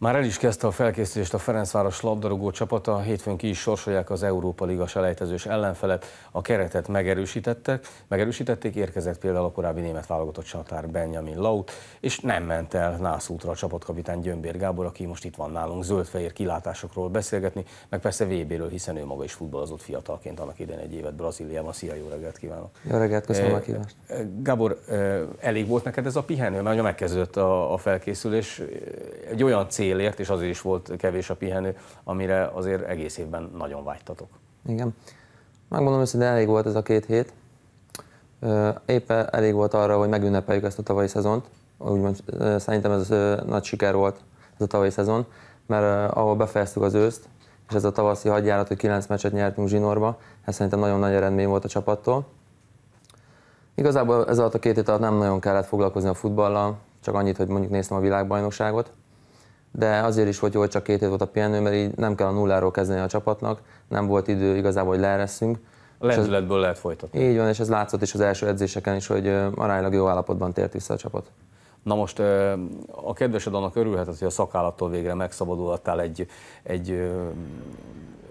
Már el is kezdte a felkészülést a Ferencváros labdarúgó csapata, hétfőn ki is sorsolják az Európa Liga selejtezős ellenfelet, a keretet megerősítettek, megerősítették, érkezett például a korábbi német válogatott csatár Benjamin Laut, és nem ment el útra a csapatkapitán Gyömbér Gábor, aki most itt van nálunk zöldfehér kilátásokról beszélgetni, meg persze VB-ről, hiszen ő maga is futballozott fiatalként annak idején egy évet Brazíliában. Szia, jó reggelt kívánok! Jó reggelt, köszönöm a eh, kívást! Eh, Gábor, eh, elég volt neked ez a pihenő, mert megkezdődött a felkészülés, egy olyan cél télért, és azért is volt kevés a pihenő, amire azért egész évben nagyon vágytatok. Igen. Megmondom össze, de elég volt ez a két hét. Éppen elég volt arra, hogy megünnepeljük ezt a tavalyi szezont. Úgymond szerintem ez nagy siker volt, ez a tavalyi szezon, mert ahol befejeztük az őszt, és ez a tavaszi hadjárat, hogy 9 meccset nyertünk zsinórba, ez szerintem nagyon nagy eredmény volt a csapattól. Igazából ez alatt a két hét alatt nem nagyon kellett foglalkozni a futballal, csak annyit, hogy mondjuk néztem a világbajnokságot, de azért is volt jó, hogy csak két hét volt a pihenő, mert így nem kell a nulláról kezdeni a csapatnak, nem volt idő igazából, hogy leereszünk. A lendületből lehet folytatni. Így van, és ez látszott is az első edzéseken is, hogy aránylag jó állapotban tért vissza a csapat. Na most a kedvesed annak örülhet, hogy a szakállattól végre megszabadulhattál egy, egy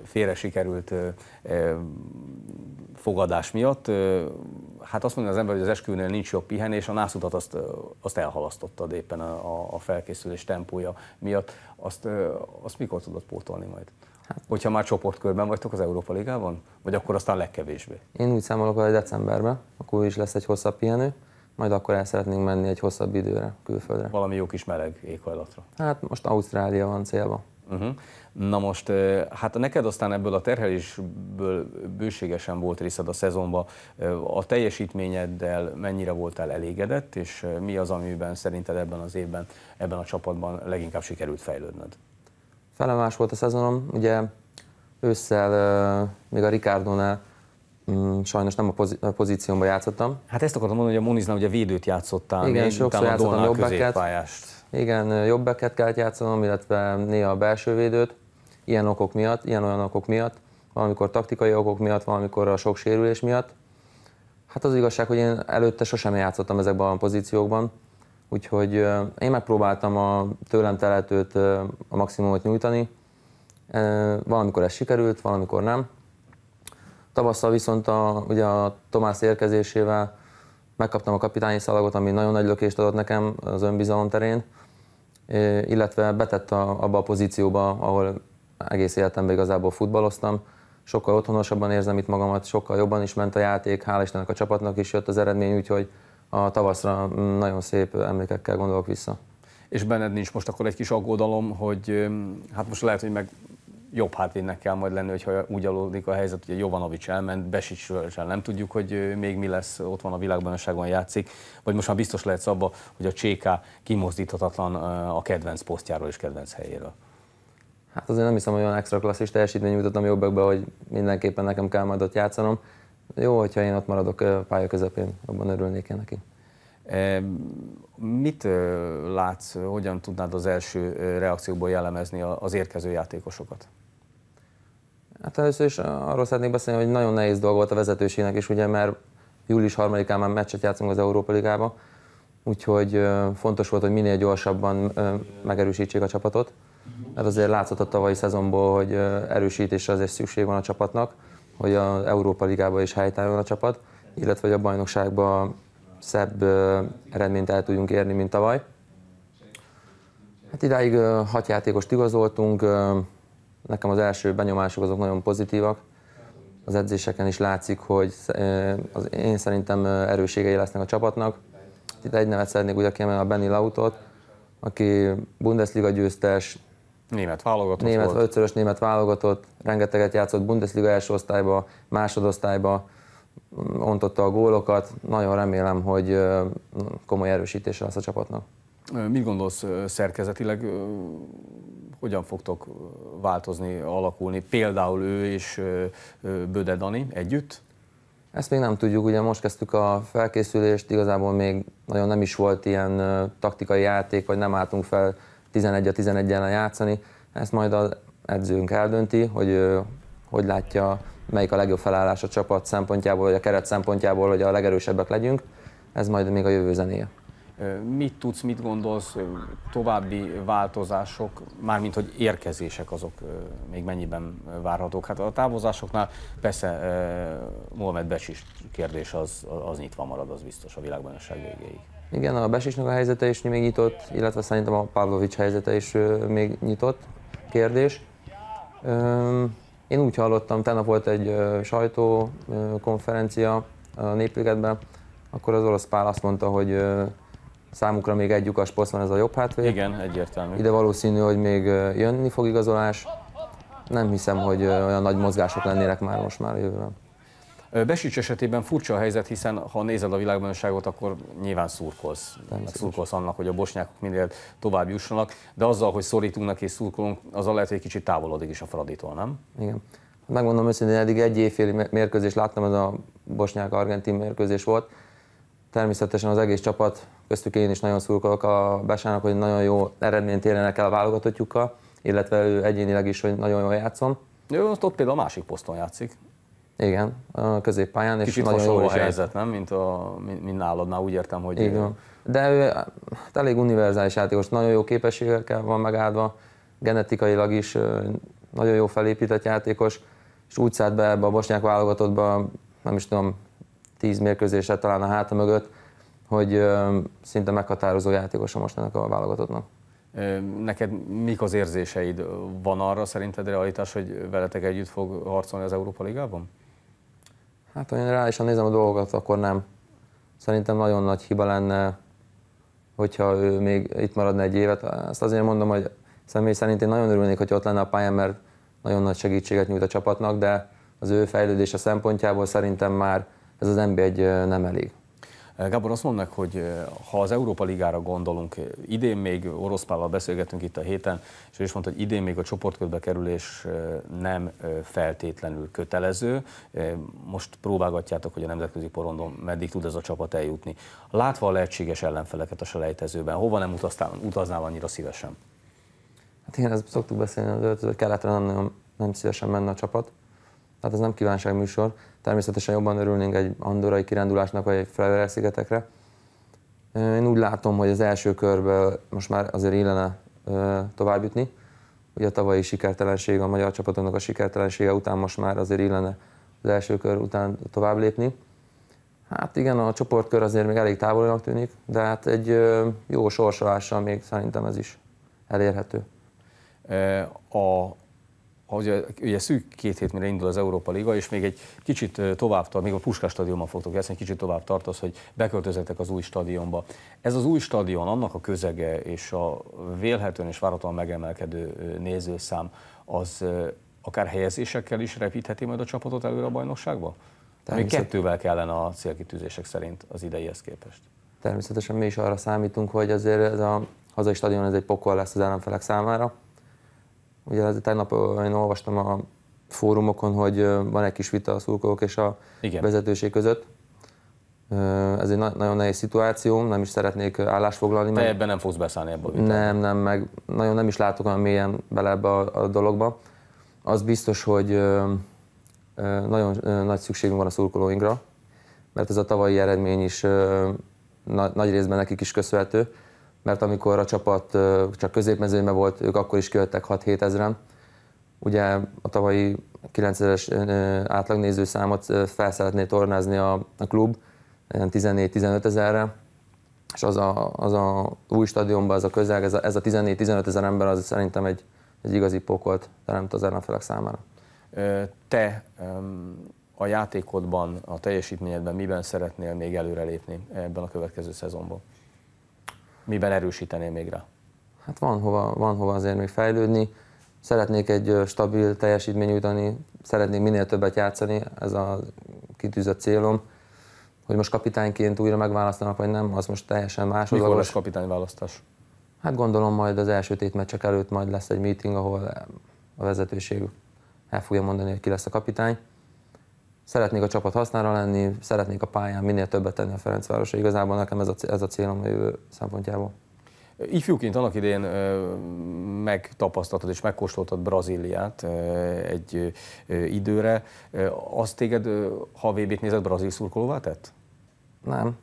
félre sikerült fogadás miatt. Hát azt mondja az ember, hogy az esküvőnél nincs jobb pihenés, a nászutat azt, azt elhalasztottad éppen a, a felkészülés tempója miatt. Azt, azt mikor tudod pótolni majd? Hát. Hogyha már csoportkörben vagytok az Európa Ligában? Vagy akkor aztán legkevésbé? Én úgy számolok, hogy decemberben, akkor is lesz egy hosszabb pihenő, majd akkor el szeretnénk menni egy hosszabb időre külföldre. Valami jó kis meleg éghajlatra. Hát most Ausztrália van célba. Uh-huh. Na most, hát neked aztán ebből a terhelésből bőségesen volt részed a szezonban. A teljesítményeddel mennyire voltál elégedett, és mi az, amiben szerinted ebben az évben, ebben a csapatban leginkább sikerült fejlődnöd? Felemás volt a szezonom, ugye ősszel még a Ricardo-nál mm, sajnos nem a, pozí- a pozíciómban játszottam. Hát ezt akartam mondani, hogy a Muniznál ugye védőt játszottál. Igen, még, sokszor játszottam jobbákat. Igen, jobbeket kell játszanom, illetve néha a belső védőt, ilyen okok miatt, ilyen-olyan okok miatt, valamikor taktikai okok miatt, valamikor a sok sérülés miatt. Hát az igazság, hogy én előtte sosem játszottam ezekben a pozíciókban, úgyhogy én megpróbáltam a tőlem telhetőt, a maximumot nyújtani. Valamikor ez sikerült, valamikor nem. Tavasszal viszont a, ugye a Tomás érkezésével megkaptam a kapitányi szalagot, ami nagyon nagy lökést adott nekem az önbizalom terén, eh, illetve betett a, abba a pozícióba, ahol egész életemben igazából futballoztam. Sokkal otthonosabban érzem itt magamat, sokkal jobban is ment a játék, hál' Istennek a csapatnak is jött az eredmény, úgyhogy a tavaszra nagyon szép emlékekkel gondolok vissza. És benned nincs most akkor egy kis aggódalom, hogy eh, hát most lehet, hogy meg jobb hátvédnek kell majd lenni, hogyha úgy alódik a helyzet, hogy Jovanovic elment, Besics nem tudjuk, hogy még mi lesz, ott van a világbajnokságon játszik, vagy most már biztos lehet abba, hogy a CK kimozdíthatatlan a kedvenc posztjáról és kedvenc helyéről. Hát azért nem hiszem, hogy olyan extra klasszis teljesítmény nyújtottam jobbakba, hogy mindenképpen nekem kell majd ott játszanom. Jó, hogyha én ott maradok a pálya közepén, abban örülnék én neki. Mit látsz, hogyan tudnád az első reakciókból jellemezni az érkező játékosokat? Hát először is arról szeretnék beszélni, hogy nagyon nehéz dolga volt a vezetőségnek, és ugye mert július 3-án már meccset játszunk az Európa Ligába, úgyhogy fontos volt, hogy minél gyorsabban megerősítsék a csapatot. mert hát azért látszott a tavalyi szezonból, hogy erősítésre azért szükség van a csapatnak, hogy az Európa Ligába is helytálljon a csapat, illetve hogy a bajnokságban szebb eredményt el tudjunk érni, mint tavaly. Hát idáig hat játékost igazoltunk, nekem az első benyomások azok nagyon pozitívak. Az edzéseken is látszik, hogy az én szerintem erőségei lesznek a csapatnak. Itt egy nevet szeretnék ugye kiemelni a Benny Lautot, aki Bundesliga győztes, Német válogatott német, volt. Ötszörös német válogatott, rengeteget játszott Bundesliga első osztályba, másodosztályba, ontotta a gólokat. Nagyon remélem, hogy komoly erősítése lesz a csapatnak. Mit gondolsz szerkezetileg, hogyan fogtok változni, alakulni, például ő és Böde Dani együtt? Ezt még nem tudjuk, ugye most kezdtük a felkészülést, igazából még nagyon nem is volt ilyen taktikai játék, vagy nem álltunk fel 11 a 11 ellen játszani. Ezt majd az edzőnk eldönti, hogy hogy látja melyik a legjobb felállás a csapat szempontjából, vagy a keret szempontjából, hogy a legerősebbek legyünk. Ez majd még a jövő zenéje. Mit tudsz, mit gondolsz, további változások, mármint hogy érkezések azok még mennyiben várhatók? Hát a távozásoknál persze Mohamed Besis kérdés az, az nyitva marad, az biztos a világbajnokság végéig. Igen, a Besisnek a helyzete is még nyitott, illetve szerintem a Pavlovics helyzete is még nyitott kérdés. Üm én úgy hallottam, tegnap volt egy sajtókonferencia a Népligetben, akkor az orosz pál azt mondta, hogy számukra még egy lyukas poszt van ez a jobb hátvéd. Igen, egyértelmű. Ide valószínű, hogy még jönni fog igazolás. Nem hiszem, hogy olyan nagy mozgások lennének már most már jövőben. Besics esetében furcsa a helyzet, hiszen ha nézed a világbajnokságot, akkor nyilván szurkolsz. Meg szurkolsz annak, hogy a bosnyákok minél tovább jussanak, de azzal, hogy szorítunknak és szurkolunk, az lehet, hogy egy kicsit távolodik is a Fraditól, nem? Igen. Megmondom őszintén, eddig egy évféli mérkőzés láttam, ez a bosnyák-argentin mérkőzés volt. Természetesen az egész csapat, köztük én is nagyon szurkolok a Besának, hogy nagyon jó eredményt érjenek el a válogatottjukkal, illetve ő egyénileg is, hogy nagyon jól játszom. Ő ott például a másik poszton játszik. Igen, a középpályán. Kicsit és nagyon a helyzet, nem? Mint, a, mint, mint már úgy értem, hogy... Így De ő hát elég univerzális játékos, nagyon jó képességekkel van megáldva, genetikailag is nagyon jó felépített játékos, és úgy szállt be ebbe a bosnyák válogatottba, nem is tudom, tíz mérkőzésre talán a háta mögött, hogy szinte meghatározó játékosa most ennek a válogatottnak. Neked mik az érzéseid? Van arra szerinted realitás, hogy veletek együtt fog harcolni az Európa Ligában? Hát, ha én reálisan nézem a dolgokat, akkor nem. Szerintem nagyon nagy hiba lenne, hogyha ő még itt maradna egy évet. Ezt azért mondom, hogy személy szerint én nagyon örülnék, hogy ott lenne a pályán, mert nagyon nagy segítséget nyújt a csapatnak, de az ő fejlődése szempontjából szerintem már ez az NB1 nem elég. Gábor, azt mondnak, hogy ha az Európa Ligára gondolunk, idén még Oroszpállal beszélgetünk itt a héten, és ő is mondta, hogy idén még a csoportkörbe kerülés nem feltétlenül kötelező. Most próbálgatjátok, hogy a nemzetközi porondon meddig tud ez a csapat eljutni. Látva a lehetséges ellenfeleket a selejtezőben, hova nem utaztál, utaznál annyira szívesen? Hát igen, ezt szoktuk beszélni az öltöző, kelletre nem, nagyon, nem szívesen menne a csapat. Tehát ez nem kívánságműsor. Természetesen jobban örülnénk egy andorai kirándulásnak, vagy egy Flyer szigetekre. Én úgy látom, hogy az első körben most már azért illene tovább jutni. Ugye a tavalyi sikertelenség, a magyar csapatoknak a sikertelensége után most már azért illene az első kör után tovább lépni. Hát igen, a csoportkör azért még elég távolinak tűnik, de hát egy jó sorsolással még szerintem ez is elérhető. A ugye, ugye szűk két hét, mire indul az Európa Liga, és még egy kicsit tovább tart, még a Puskás stadionban fogtok játszani, egy kicsit tovább tart az, hogy beköltözetek az új stadionba. Ez az új stadion, annak a közege és a vélhetően és váratlan megemelkedő nézőszám, az akár helyezésekkel is repítheti majd a csapatot előre a bajnokságba? Még kettővel kellene a célkitűzések szerint az ideihez képest. Természetesen mi is arra számítunk, hogy azért ez a hazai stadion ez egy pokol lesz az ellenfelek számára Ugye az tegnap én olvastam a fórumokon, hogy van egy kis vita a szurkolók és a Igen. vezetőség között. Ez egy na- nagyon nehéz szituáció, nem is szeretnék állást foglalni. Te ebben nem fogsz beszállni ebből a vitába. Nem, nem, meg nagyon nem is látok olyan mélyen bele ebbe a, a dologba. Az biztos, hogy nagyon nagy szükségünk van a szurkolóinkra, mert ez a tavalyi eredmény is nagy részben nekik is köszönhető mert amikor a csapat csak középmezőnyben volt, ők akkor is költek 6-7 ezeren. Ugye a tavalyi 9000-es átlagnéző számot fel szeretné tornázni a, a klub, 14-15 ezerre, és az a, az a új stadionban, az a közel, ez a, ez a 14-15 ezer ember, az szerintem egy, egy igazi pokolt teremt az ellenfelek számára. Te a játékodban, a teljesítményedben miben szeretnél még előrelépni ebben a következő szezonban? miben erősítenél még rá? Hát van hova, van hova azért még fejlődni. Szeretnék egy stabil teljesítmény jutani, szeretnék minél többet játszani, ez a kitűzött célom. Hogy most kapitányként újra megválasztanak, vagy nem, az most teljesen más Mikor lesz kapitányválasztás? Hát gondolom majd az első tétmeccsek előtt majd lesz egy meeting, ahol a vezetőség el fogja mondani, hogy ki lesz a kapitány szeretnék a csapat hasznára lenni, szeretnék a pályán minél többet tenni a Ferencvárosra. Igazából nekem ez a, ez a célom a jövő szempontjából. Ifjúként annak idén megtapasztaltad és megkóstoltad Brazíliát egy időre. Azt téged, ha vb t nézed, brazil szurkolóvá tett? Nem.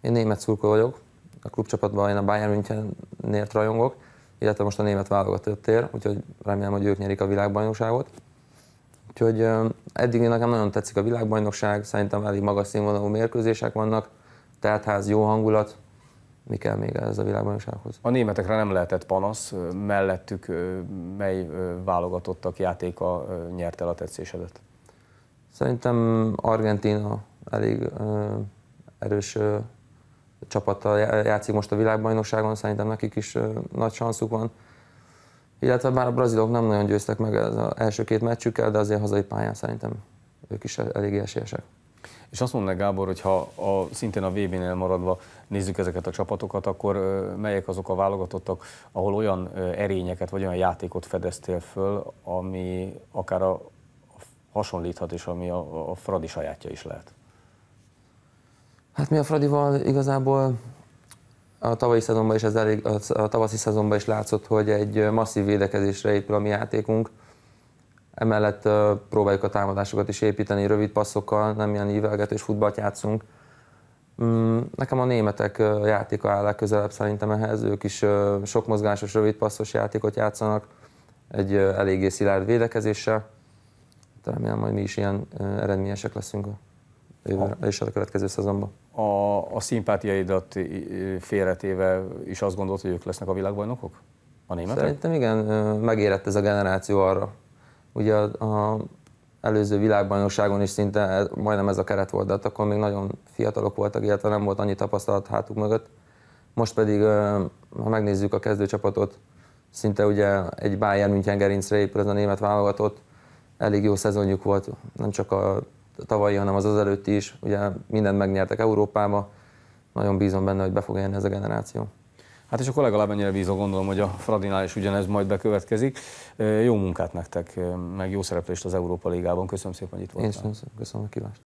Én német szurkoló vagyok. A klubcsapatban én a Bayern Münchenért rajongok, illetve most a német válogatott válogatottért, úgyhogy remélem, hogy ők nyerik a világbajnokságot. Úgyhogy eddig nekem nagyon tetszik a világbajnokság, szerintem elég magas színvonalú mérkőzések vannak, tehát ház jó hangulat, mi kell még ez a világbajnoksághoz. A németekre nem lehetett panasz, mellettük mely válogatottak játéka nyert el a tetszésedet? Szerintem Argentina elég erős csapattal játszik most a világbajnokságon, szerintem nekik is nagy szanszuk van. Illetve bár a brazilok nem nagyon győztek meg az első két meccsükkel, de azért hazai pályán szerintem ők is elég esélyesek. És azt mondja Gábor, hogy ha a, szintén a vb nél maradva nézzük ezeket a csapatokat, akkor melyek azok a válogatottak, ahol olyan erényeket vagy olyan játékot fedeztél föl, ami akár a, a hasonlíthat és ami a, a Fradi sajátja is lehet? Hát mi a Fradival igazából a tavalyi szezonban is, ez elég, a tavaszi szezonban is látszott, hogy egy masszív védekezésre épül a mi játékunk. Emellett próbáljuk a támadásokat is építeni rövid passzokkal, nem ilyen ívelgetős futballt játszunk. Mm, nekem a németek játéka áll legközelebb szerintem ehhez, ők is sok mozgásos, rövid passzos játékot játszanak, egy eléggé szilárd védekezéssel. Remélem majd mi is ilyen eredményesek leszünk és hát a következő szezonban. A, a szimpátiaidat félretéve is azt gondolt, hogy ők lesznek a világbajnokok? A németek? Szerintem igen, megérett ez a generáció arra. Ugye az előző világbajnokságon is szinte majdnem ez a keret volt, de hát akkor még nagyon fiatalok voltak, illetve nem volt annyi tapasztalat hátuk mögött. Most pedig, ha megnézzük a kezdőcsapatot, szinte ugye egy Bayern München gerincre épül ez a német válogatott, elég jó szezonjuk volt, nem csak a tavalyi, hanem az az előtti is. Ugye mindent megnyertek Európába, nagyon bízom benne, hogy be fog ez a generáció. Hát és akkor legalább ennyire bízom, gondolom, hogy a Fradinál is ugyanez majd bekövetkezik. Jó munkát nektek, meg jó szereplést az Európa Ligában. Köszönöm szépen, hogy itt voltál. Én is köszönöm, köszönöm a kívást.